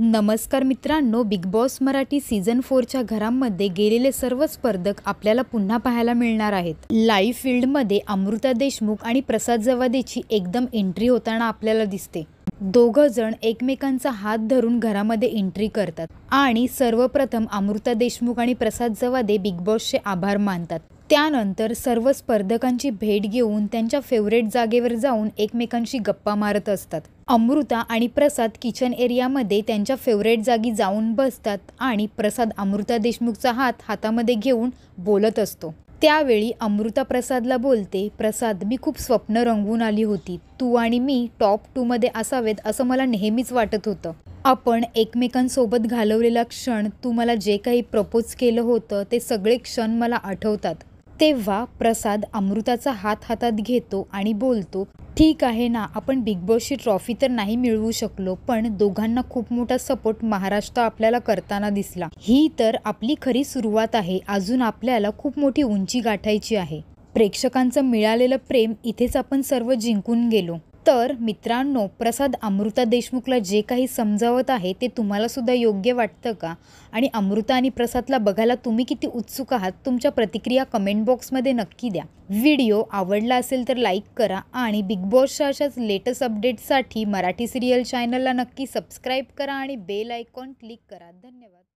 नमस्कार मित्रांनो Bigg Boss Marathi season फोरच्या घरांमध्ये गेलेले सर्व स्पर्धक आपल्याला पुन्हा पाहायला मिळणार आहेत लाईव्ह फील्डमध्ये अमृता देशमुख आणि प्रसाद जवादेची एकदम एंट्री होताना आपल्याला दिसते दोघं जण एकमेकांचा हात धरून घरामध्ये एंट्री करतात आणि सर्वप्रथम अमृता देशमुख आणि प्रसाद जवादे बिग बॉसचे आभार मानतात त्यानंतर सर्व स्पर्धकांची भेट घेऊन त्यांच्या फेवरेट जागेवर जाऊन एकमेकांशी गप्पा मारत असतात अमृता आणि प्रसाद किचन एरियामध्ये त्यांच्या फेवरेट जागी जाऊन बसतात आणि प्रसाद अमृता देशमुखचा हात हातामध्ये घेऊन बोलत असतो त्यावेळी अमृता प्रसादला बोलते प्रसाद मी खूप स्वप्न रंगवून आली होती तू आणि मी टॉप टूमध्ये असावेत असं मला नेहमीच वाटत होतं आपण एकमेकांसोबत घालवलेला क्षण तू मला जे काही प्रपोज केलं होतं ते सगळे क्षण मला आठवतात तेव्हा प्रसाद अमृताचा हात हातात घेतो आणि बोलतो ठीक आहे ना आपण बिग बॉसची ट्रॉफी तर नाही मिळवू शकलो पण दोघांना खूप मोठा सपोर्ट महाराष्ट्र आपल्याला करताना दिसला ही तर आपली खरी सुरुवात आहे अजून आपल्याला खूप मोठी उंची गाठायची आहे प्रेक्षकांचं मिळालेलं प्रेम इथेच आपण सर्व जिंकून गेलो तर मित्रांनो प्रसाद अमृता देशमुखला जे काही समजावत आहे ते तुम्हालासुद्धा योग्य वाटतं का आणि अमृता आणि प्रसादला बघायला तुम्ही किती उत्सुक आहात तुमच्या प्रतिक्रिया कमेंट बॉक्समध्ये नक्की द्या व्हिडिओ आवडला असेल तर लाईक करा आणि बिग बॉसच्या अशाच लेटेस्ट अपडेट्ससाठी मराठी सिरियल चॅनलला नक्की सबस्क्राईब करा आणि बेल आयकॉन क्लिक करा धन्यवाद